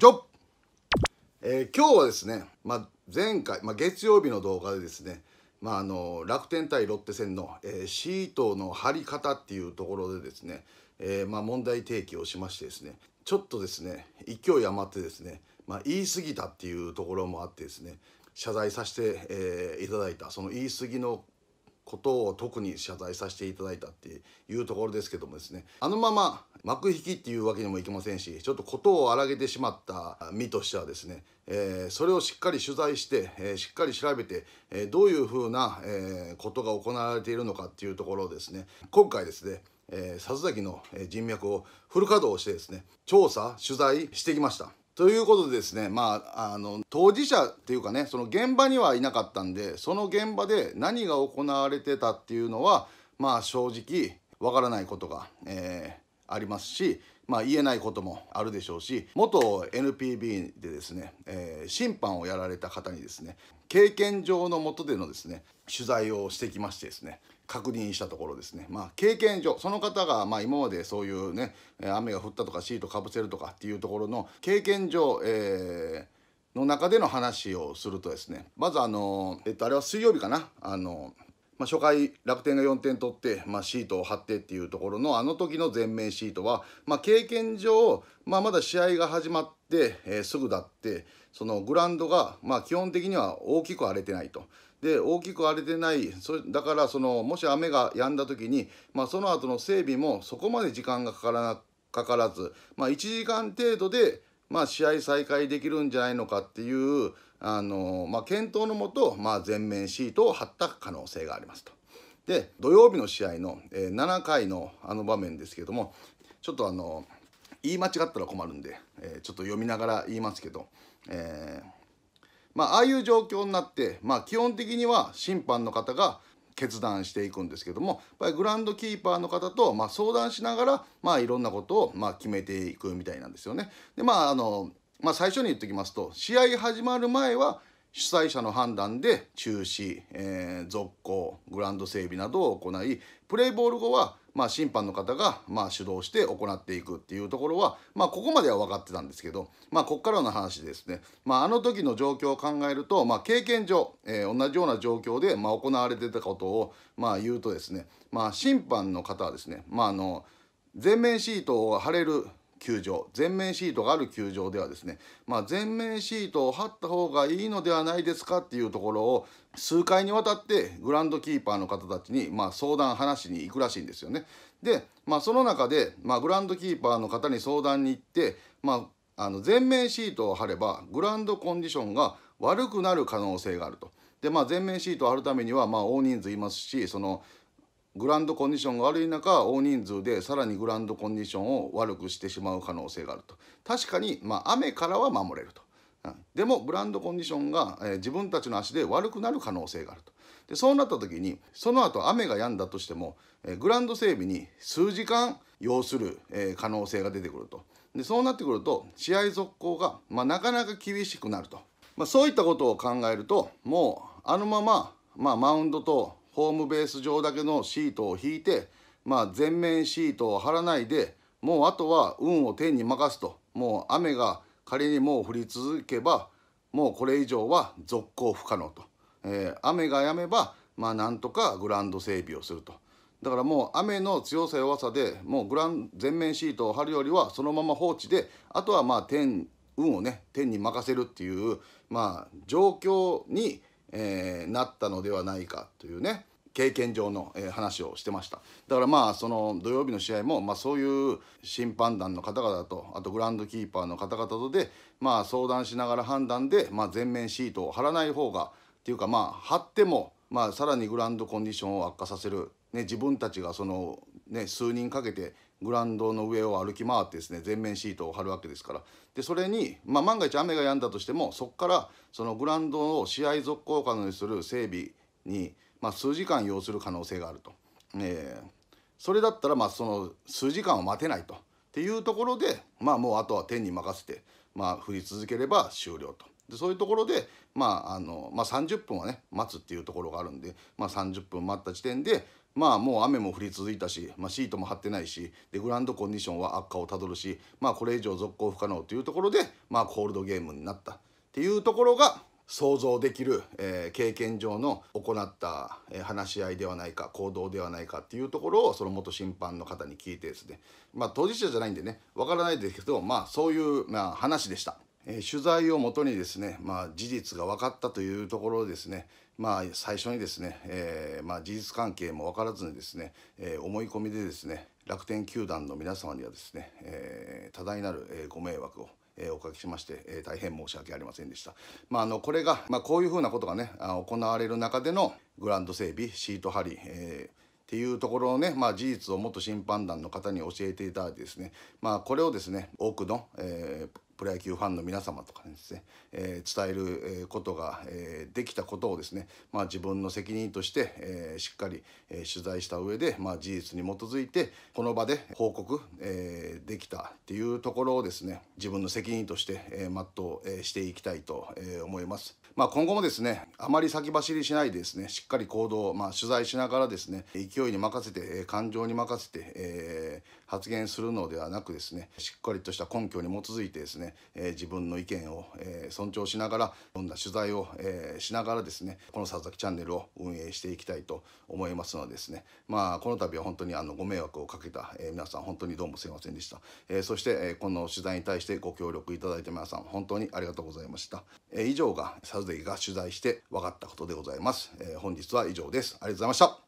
ちょえー、今日はですね、まあ、前回、まあ、月曜日の動画でですね、まあ、あの楽天対ロッテ戦の、えー、シートの貼り方っていうところでですね、えー、まあ、問題提起をしましてですねちょっとですね勢い余ってですね、まあ、言い過ぎたっていうところもあってですね謝罪させて、えー、いただいたその言い過ぎのことを特に謝罪させていただいたっていうところですけどもですねあのまま幕引きっていうわけにもいきませんしちょっとことを荒げてしまった身としてはですね、えー、それをしっかり取材して、えー、しっかり調べて、えー、どういうふうな、えことが行われているのかっていうところをですね今回ですねえー、里崎の人脈をフル稼働してですね調査取材してきましたということでですね、まあ、あの当事者っていうかねその現場にはいなかったんでその現場で何が行われてたっていうのは、まあ、正直わからないことが、えー、ありますし、まあ、言えないこともあるでしょうし元 NPB でですね、えー、審判をやられた方にですね経験上のもとでのですね取材をしてきましてですね確認したところですね、まあ、経験上その方がまあ今までそういうね雨が降ったとかシートかぶせるとかっていうところの経験上、えー、の中での話をするとですねまずあの、えっと、あれは水曜日かなあの、まあ、初回楽天が4点取って、まあ、シートを張ってっていうところのあの時の全面シートは、まあ、経験上、まあ、まだ試合が始まって、えー、すぐだってそのグラウンドが、まあ、基本的には大きく荒れてないと。で大きく荒れてないそだからそのもし雨が止んだ時に、まあ、その後の整備もそこまで時間がかからなかからず、まあ、1時間程度で、まあ、試合再開できるんじゃないのかっていうあの、まあ、検討のもと、まあ、全面シートを張った可能性がありますと。で土曜日の試合の、えー、7回のあの場面ですけどもちょっとあの言い間違ったら困るんで、えー、ちょっと読みながら言いますけど。えーまあ、ああいう状況になって、まあ、基本的には審判の方が決断していくんですけどもやっぱりグランドキーパーの方と、ま相談しながら、まあ、いろんなことを、ま決めていくみたいなんですよね。でまああのまあ、最初に言っておきますと試合始まる前は主催者の判断で中止、えー、続行グラウンド整備などを行いプレーボール後は、まあ、審判の方が、まあ、主導して行っていくっていうところは、まあ、ここまでは分かってたんですけど、まあ、ここからの話ですね、まあ、あの時の状況を考えると、まあ、経験上、えー、同じような状況で、まあ、行われてたことを、まあ、言うとですね、まあ、審判の方はですね、まあ、あの全面シートを貼れる球場全面シートがある球場ではですね、まあ、全面シートを張った方がいいのではないですかっていうところを数回にわたってグランドキーパーの方たちにま相談話しに行くらしいんですよね。で、まあ、その中で、まグランドキーパーの方に相談に行って、まあ、あの全面シートを張ればグランドコンディションが悪くなる可能性があると。でまあ、全面シートを張るためには、ま大人数いますしそのグランドコンディションが悪い中大人数でさらにグランドコンディションを悪くしてしまう可能性があると確かに、まあ、雨からは守れると、うん、でもグランドコンディションが、えー、自分たちの足で悪くなる可能性があるとでそうなった時にその後雨が止んだとしても、えー、グランド整備に数時間要する、えー、可能性が出てくるとでそうなってくると試合続行が、まあ、なかなか厳しくなると、まあ、そういったことを考えるともうあのまま、まあ、マウンドとホームベース上だけのシートを引いて、まあ、全面シートを張らないでもうあとは運を天に任すともう雨が仮にもう降り続けばもうこれ以上は続行不可能と、えー、雨がやめば、まあ、なんとかグラウンド整備をするとだからもう雨の強さ弱さでもうグラン全面シートを張るよりはそのまま放置であとはまあ天運をね天に任せるっていう、まあ、状況にえー、なったのではないかというね経験上の、えー、話をしてましただからまあその土曜日の試合も、まあ、そういう審判団の方々とあとグランドキーパーの方々とで、まあ、相談しながら判断で、まあ、全面シートを張らない方がっていうかまあ貼っても、まあ、さらにグランドコンディションを悪化させる、ね、自分たちがそのね、数人かけてグラウンドの上を歩き回ってですね全面シートを張るわけですからでそれに、まあ、万が一雨が止んだとしてもそこからそのグラウンドを試合続行可能にする整備に、まあ、数時間要する可能性があると、えー、それだったらまあその数時間を待てないとっていうところで、まあ、もうあとは天に任せて、まあ、降り続ければ終了と。でそういうところで、まああのまあ、30分はね待つっていうところがあるんで、まあ、30分待った時点で、まあ、もう雨も降り続いたし、まあ、シートも張ってないしでグランドコンディションは悪化をたどるし、まあ、これ以上続行不可能というところで、まあ、コールドゲームになったっていうところが想像できる、えー、経験上の行った、えー、話し合いではないか行動ではないかっていうところをその元審判の方に聞いてですねまあ当事者じゃないんでねわからないですけどまあそういう、まあ、話でした。え取材をもとにですね、まあ、事実が分かったというところですね、まあ、最初にですね、えー、まあ、事実関係も分からずにですね、えー、思い込みでですね楽天球団の皆様にはですね、えー、多大なるご迷惑をえおかけしまして、え大変申し訳ありませんでした。まあ、あのこれが、まあ、こういうふうなことがね行われる中でのグラウンド整備シート張り、えーっていうところをね、まあ、事実を元審判団の方に教えていただいてですね、まあ、これをですね多くの、えー、プロ野球ファンの皆様とかにですね、えー、伝えることが、えー、できたことをですね、まあ、自分の責任として、えー、しっかり、えー、取材した上で、まあ、事実に基づいてこの場で報告、えー、できたっていうところをですね自分の責任として、えー、全うしていきたいと思います。まあ、今後もですねあまり先走りしないでですねしっかり行動を、まあ、取材しながらですね勢いに任せて感情に任せて、えー、発言するのではなくですねしっかりとした根拠に基づいてですね、えー、自分の意見を、えー、尊重しながらどんな取材を、えー、しながらですねこの佐々木チャンネルを運営していきたいと思いますのでですねまあこの度は本当にあのご迷惑をかけた、えー、皆さん本当にどうもすいませんでした、えー、そして、えー、この取材に対してご協力いただいた皆さん本当にありがとうございました、えー、以上がデイが取材して分かったことでございます、えー、本日は以上ですありがとうございました